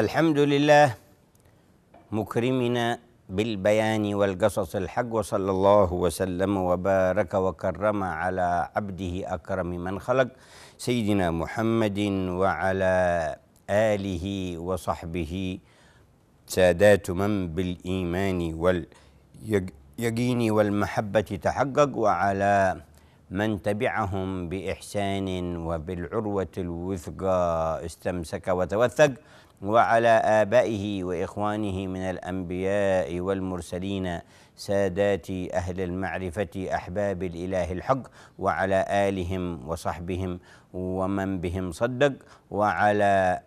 الحمد لله مكرمنا بالبيان والقصص الحق وصلى الله وسلم وبارك وكرم على عبده أكرم من خلق سيدنا محمد وعلى آله وصحبه سادات من بالإيمان واليقين والمحبة تحقق وعلى من تبعهم بإحسان وبالعروة الوثقى استمسك وتوثق وعلى آبائه وإخوانه من الأنبياء والمرسلين سادات أهل المعرفة أحباب الإله الحق وعلى آلهم وصحبهم ومن بهم صدق وعلى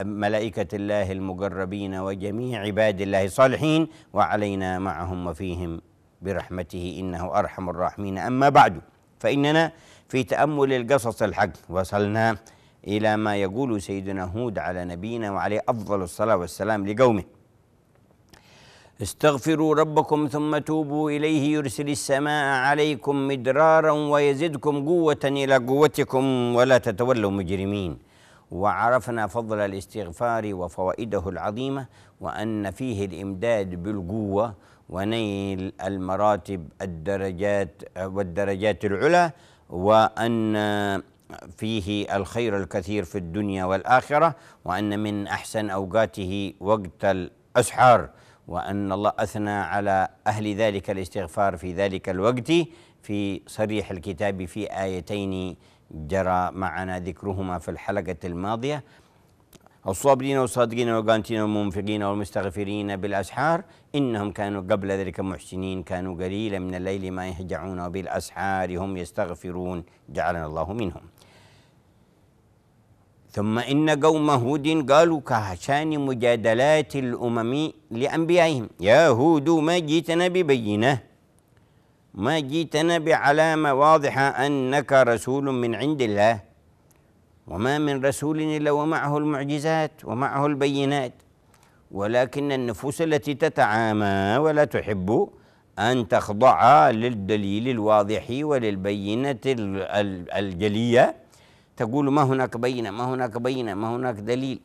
ملائكة الله المقربين وجميع عباد الله الصالحين وعلينا معهم وفيهم برحمته إنه أرحم الراحمين أما بعد فإننا في تأمل القصص الحق وصلنا إلى ما يقول سيدنا هود على نبينا وعليه أفضل الصلاة والسلام لقومه استغفروا ربكم ثم توبوا إليه يرسل السماء عليكم مدرارا ويزدكم قوة إلى قوتكم ولا تتولوا مجرمين وعرفنا فضل الاستغفار وفوائده العظيمة وأن فيه الإمداد بالقوة ونيل المراتب الدرجات والدرجات العلى وأن فيه الخير الكثير في الدنيا والآخرة وأن من أحسن أوقاته وقت الأسحار وأن الله أثنى على أهل ذلك الاستغفار في ذلك الوقت في صريح الكتاب في آيتين جرى معنا ذكرهما في الحلقة الماضية الصابرين والصادقين والقانتين والمنفقين والمستغفرين بالأسحار إنهم كانوا قبل ذلك محسنين كانوا قليلا من الليل ما يهجعون وبالأسحار هم يستغفرون جعلنا الله منهم ثم إن قوم هود قالوا كهشان مجادلات الأمم لأنبيائهم يا هود ما جئتنا ببينة ما جئتنا بعلامة واضحة أنك رسول من عند الله وما من رسول الا ومعه المعجزات ومعه البينات ولكن النفوس التي تتعامى ولا تحب ان تخضع للدليل الواضح وللبينه الجليه تقول ما هناك بينه ما هناك بينه ما هناك دليل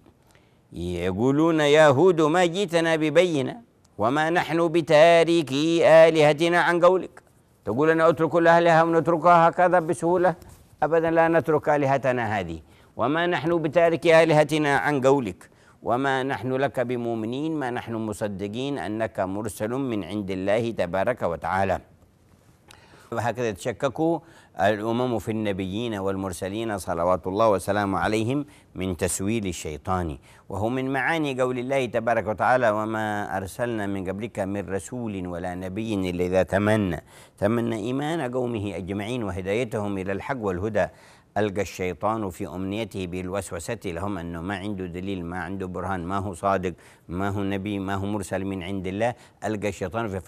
يقولون يا هود ما جئتنا ببينه وما نحن بتاركي الهتنا عن قولك تقول انا اترك الالهه ونتركها هكذا بسهوله أبدا لا نترك آلهتنا هذه وما نحن بتارك آلهتنا عن قولك وما نحن لك بمؤمنين ما نحن مصدقين أنك مرسل من عند الله تبارك وتعالى وهكذا تشككوا الأمم في النبيين والمرسلين صلوات الله وسلامه عليهم من تسويل الشيطان وهو من معاني قول الله تبارك وتعالى وما أرسلنا من قبلك من رسول ولا نبي إلا إذا تمنى تمنى إيمان قومه أجمعين وهدايتهم إلى الحق والهدى ألقى الشيطان في أمنيته بالوسوسة لهم أنه ما عنده دليل ما عنده برهان ما هو صادق ما هو نبي ما هو مرسل من عند الله ألقى الشيطان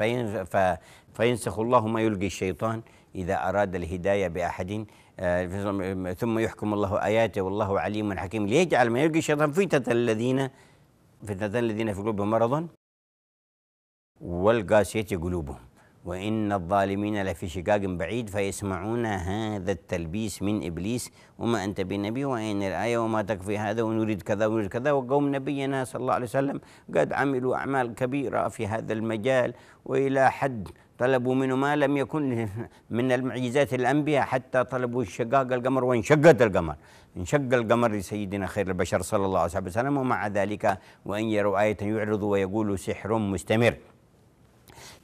فينسخ الله ما يلقي الشيطان إذا أراد الهداية بأحد آه، ثم يحكم الله آياته والله عليم حكيم ليجعل ما يلقي الشيطان فتنة الذين فتنة الذين في قلوبهم مرض والقاسية قلوبهم وإن الظالمين لفي شقاق بعيد فيسمعون هذا التلبيس من إبليس وما أنت بنبي وإن الآية وما تكفي هذا ونريد كذا ونريد كذا وقوم نبينا صلى الله عليه وسلم قد عملوا أعمال كبيرة في هذا المجال وإلى حد طلبوا منه ما لم يكن من المعجزات الأنبياء حتى طلبوا الشقاق القمر وانشقت القمر انشق القمر لسيدنا خير البشر صلى الله عليه وسلم ومع ذلك وإن يروا آية يعرضوا ويقولوا سحر مستمر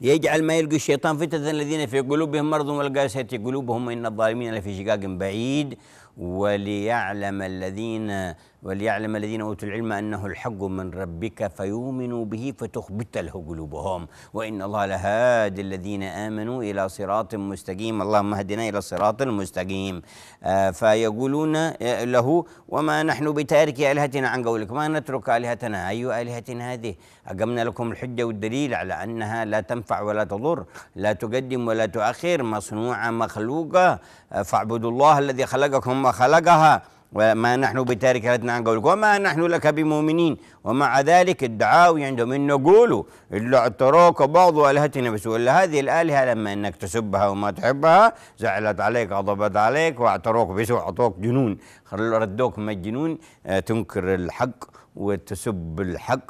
ليجعل ما يلقي الشيطان فتنة الذين في قلوبهم مرض والقاسية قلوبهم إن الظالمين لفي شقاق بعيد وليعلم الذين وليعلم الذين أوتوا العلم أنه الحق من ربك فيؤمنوا به فتخبت له قلوبهم وإن الله لهادي الذين آمنوا إلى صراط مستقيم اللهم اهدنا إلى الصراط المستقيم آه فيقولون آه، له وما نحن بتارك آلهتنا عن قولك ما نترك آلهتنا أي آلهة هذه أقمنا لكم الحجة والدليل على أنها لا تنفع ولا تضر لا تقدم ولا تؤخر مصنوعة مخلوقة آه، فاعبدوا الله الذي خلقكم وخلقها وما نحن بتارك هاتنا عن قولك وما نحن لك بمؤمنين ومع ذلك الدعاوي عندهم انه قولوا اللي اعتراك بعض الهتنا بس ولا هذه الالهه لما انك تسبها وما تحبها زعلت عليك غضبت عليك واعتروك بسوء اعطوك جنون ردوك مجنون آه، تنكر الحق وتسب الحق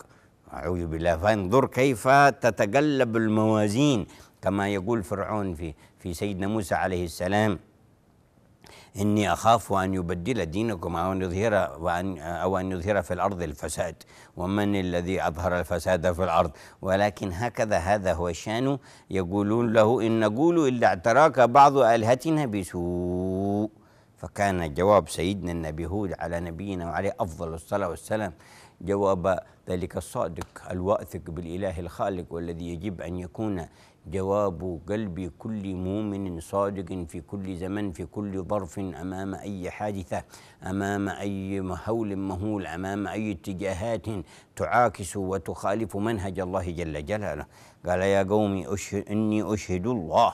اعوذ بالله فانظر كيف تتقلب الموازين كما يقول فرعون في في سيدنا موسى عليه السلام إني أخاف أن يبدل دينكم أو أن يظهر وأن أو أن يظهر في الأرض الفساد ومن الذي أظهر الفساد في الأرض ولكن هكذا هذا هو الشأن يقولون له إن نقول إلا اعتراك بعض آلهتنا بسوء فكان جواب سيدنا النبي هود على نبينا وعليه أفضل الصلاة والسلام جواب ذلك الصادق الواثق بالإله الخالق والذي يجب أن يكون جواب قلب كل مؤمن صادق في كل زمن في كل ظرف أمام أي حادثة أمام أي هول مهول أمام أي اتجاهات تعاكس وتخالف منهج الله جل جلاله قال يا قوم أشهد إني أشهد الله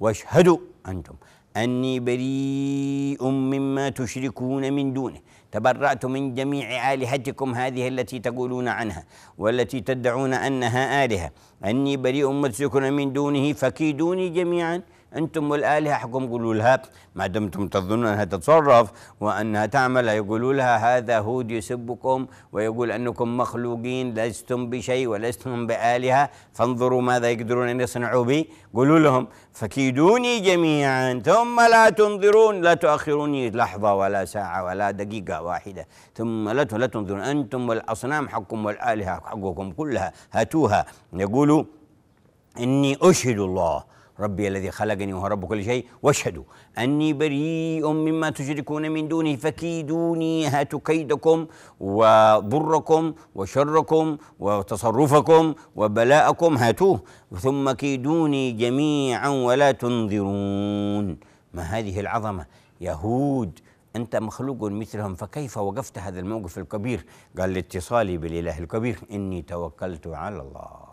واشهدوا أنتم أني بريء مما تشركون من دونه تبرأت من جميع آلهتكم هذه التي تقولون عنها والتي تدعون أنها آلهة أني بريء مما تشركون من دونه فكيدوني جميعاً انتم والالهه حكم قولوا لها ما دمتم تظنون انها تتصرف وانها تعمل يقولوا لها هذا هود يسبكم ويقول انكم مخلوقين لستم بشيء ولستم بالهه فانظروا ماذا يقدرون ان يصنعوا بي قولوا لهم فكيدوني جميعا ثم لا تنظرون لا تؤخروني لحظه ولا ساعه ولا دقيقه واحده ثم لا لا تنظرون انتم والاصنام حقكم والالهه حقكم كلها هاتوها يقولوا اني اشهد الله ربي الذي خلقني وهو رب كل شيء واشهدوا أني بريء مما تشركون من دونه فكيدوني هاتوا كيدكم وضركم وشركم وتصرفكم وبلاءكم هاتوه ثم كيدوني جميعا ولا تنظرون ما هذه العظمة يهود أنت مخلوق مثلهم فكيف وقفت هذا الموقف الكبير قال لاتصالي بالإله الكبير إني توكلت على الله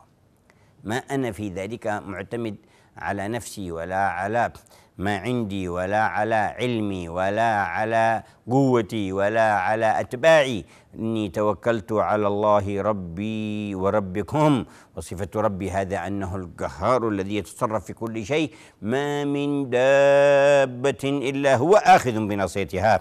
ما أنا في ذلك معتمد على نفسي ولا على ما عندي ولا على علمي ولا على قوتي ولا على أتباعي إني توكلت على الله ربي وربكم وصفة ربي هذا أنه القهار الذي يتصرف في كل شيء ما من دابة إلا هو آخذ بناصيتها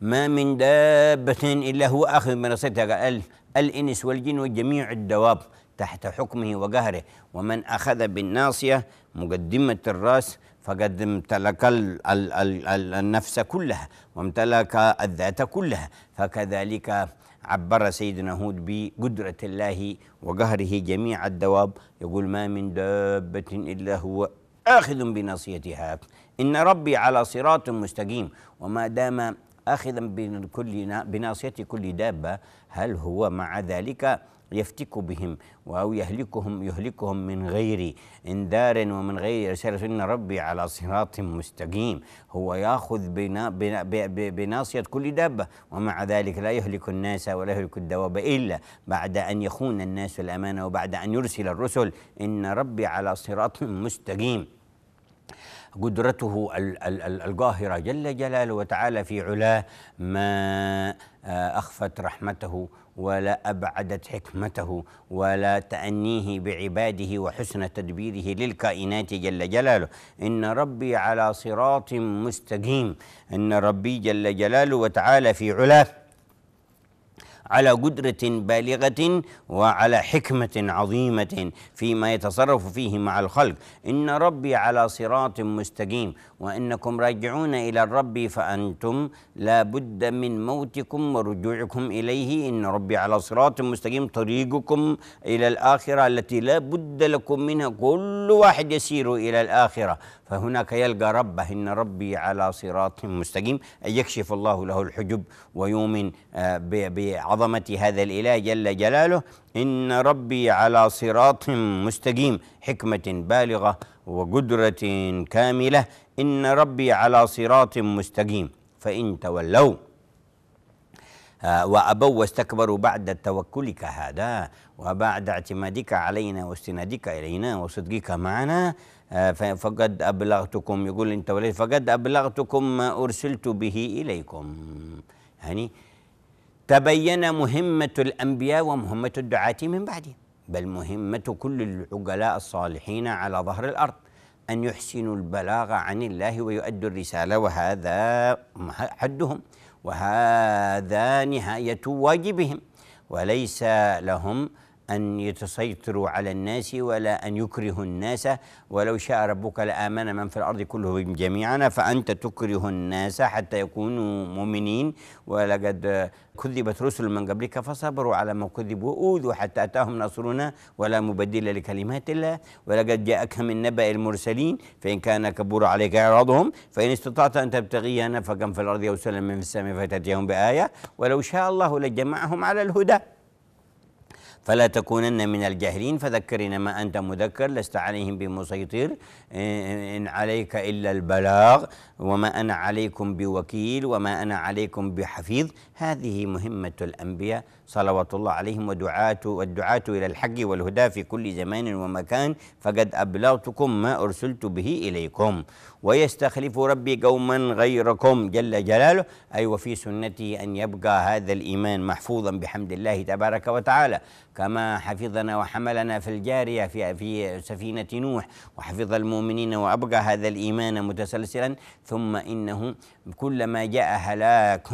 ما من دابة إلا هو آخذ بناصيتها الإنس والجن وجميع الدواب تحت حكمه وجهره ومن أخذ بالناصية مقدمة الرأس فقد امتلك الـ الـ الـ النفس كلها وامتلك الذات كلها فكذلك عبر سيدنا هود بقدرة الله وقهره جميع الدواب يقول ما من دابة إلا هو آخذ بناصيتها إن ربي على صراط مستقيم وما دام آخذا بكل بناصية كل دابة هل هو مع ذلك يفتك بهم أو يهلكهم يهلكهم من غير إنذار ومن غير رساله إن ربي على صراط مستقيم هو يأخذ بنا بنا بناصية كل دابة ومع ذلك لا يهلك الناس ولا يهلك الدواب إلا بعد أن يخون الناس الأمانة وبعد أن يرسل الرسل إن ربي على صراط مستقيم قدرته القاهرة جل جلاله وتعالى في علاه ما آه، أخفت رحمته ولا أبعدت حكمته ولا تأنيه بعباده وحسن تدبيره للكائنات جل جلاله إن ربي على صراط مستقيم إن ربي جل جلاله وتعالى في علاه على قدرة بالغة وعلى حكمة عظيمة فيما يتصرف فيه مع الخلق إن ربي على صراط مستقيم وإنكم راجعون إلى الرب فأنتم لا بد من موتكم ورجوعكم إليه إن ربي على صراط مستقيم طريقكم إلى الآخرة التي لا بد لكم منها كل واحد يسير إلى الآخرة فهناك يلقى ربه إن ربي على صراط مستقيم يكشف الله له الحجب ويؤمن آه، بعظيم عظمة هذا الإله جل جلاله إن ربي على صراط مستقيم حكمة بالغة وقدرة كاملة إن ربي على صراط مستقيم فإن تولوا آه، وأبوا واستكبروا بعد توكلك هذا وبعد اعتمادك علينا واستنادك إلينا وصدقك معنا آه، فقد أبلغتكم يقول أنت وليت فقد أبلغتكم ما أرسلت به إليكم يعني تبين مهمة الأنبياء ومهمة الدعاة من بعدهم بل مهمة كل العقلاء الصالحين على ظهر الأرض أن يحسنوا البلاغ عن الله ويؤدوا الرسالة وهذا حدهم وهذا نهاية واجبهم وليس لهم أن يتسيطروا على الناس ولا أن يكرهوا الناس ولو شاء ربك لآمن من في الأرض كلهم جميعا فأنت تكره الناس حتى يكونوا مؤمنين ولقد كذبت رسل من قبلك فصبروا على ما كذبوا وأوذوا حتى أتاهم نصرنا ولا مبدل لكلمات الله ولقد جاءك من نبأ المرسلين فإن كان كبر عليك إعراضهم فإن استطعت أن تبتغي نفقا في الأرض أو سلما في السماء فتأتيهم بآية ولو شاء الله لجمعهم على الهدى فلا تكونن من الجاهلين فذكر إنما أنت مذكر لست عليهم بمسيطر إن عليك إلا البلاغ وما أنا عليكم بوكيل وما أنا عليكم بحفيظ هذه مهمة الأنبياء صلوات الله عليهم ودعاة والدعاة إلى الحق والهدى في كل زمان ومكان فقد أبلغتكم ما أرسلت به إليكم ويستخلف ربي قوما غيركم جل جلاله أي وفي سنته أن يبقى هذا الإيمان محفوظا بحمد الله تبارك وتعالى كما حفظنا وحملنا في الجارية في, في سفينة نوح وحفظ المؤمنين وأبقى هذا الإيمان متسلسلا ثم إنه كلما جاء هلاك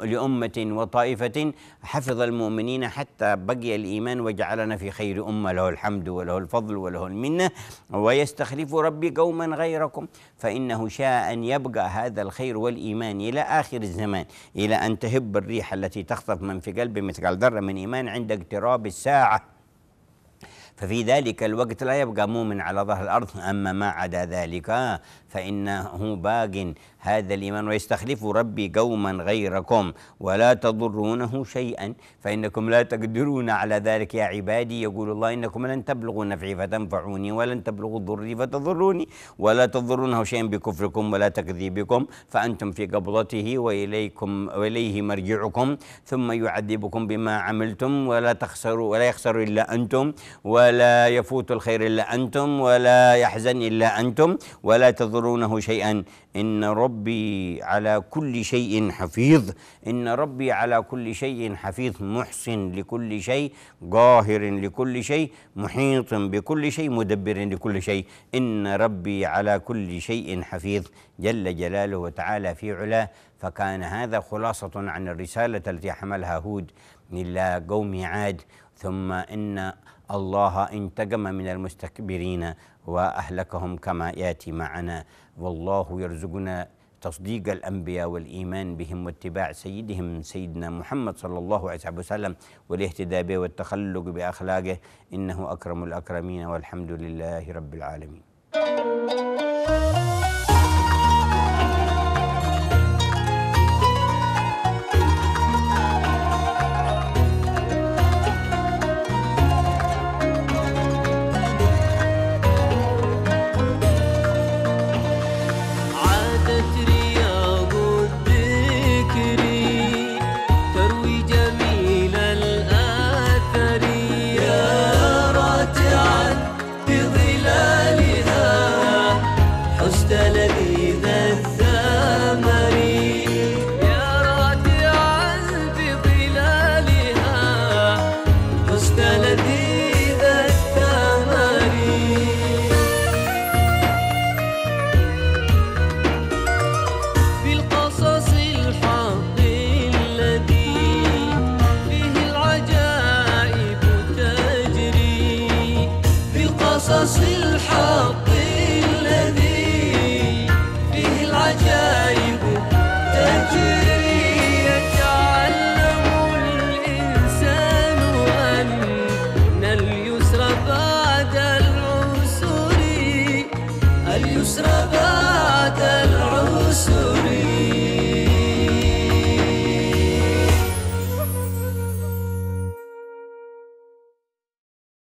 لأمة وطائفة حفظ المؤمنين حتى بقي الإيمان وجعلنا في خير أمة له الحمد وله الفضل وله المنة ويستخلف ربي قوما غيركم فإنه شاء أن يبقى هذا الخير والإيمان إلى آخر الزمان إلى أن تهب الريح التي تخطف من في قلب مثقال ذرة من إيمان عند اقتراب الساعة ففي ذلك الوقت لا يبقى مؤمن على ظهر الأرض أما ما عدا ذلك فإنه باق هذا الإيمان ويستخلف ربي قوما غيركم ولا تضرونه شيئا فإنكم لا تقدرون على ذلك يا عبادي يقول الله إنكم لن تبلغوا نفعي فتنفعوني ولن تبلغوا ضري فتضروني ولا تضرونه شيئا بكفركم ولا تكذيبكم فأنتم في قبضته وإليكم وإليه مرجعكم ثم يعذبكم بما عملتم ولا تخسروا ولا يخسر إلا أنتم و ولا يفوت الخير إلا أنتم ولا يحزن إلا أنتم ولا تضرونه شيئا إن ربي على كل شيء حفيظ إن ربي على كل شيء حفيظ محسن لكل شيء قاهر لكل شيء محيط بكل شيء مدبر لكل شيء إن ربي على كل شيء حفيظ جل جلاله وتعالى في علاه فكان هذا خلاصة عن الرسالة التي حملها هود إلى قوم عاد ثم إن الله انتقم من المستكبرين وأهلكهم كما يأتي معنا والله يرزقنا تصديق الأنبياء والإيمان بهم واتباع سيدهم سيدنا محمد صلى الله عليه وسلم والاهتداء به والتخلق بأخلاقه إنه أكرم الأكرمين والحمد لله رب العالمين الحق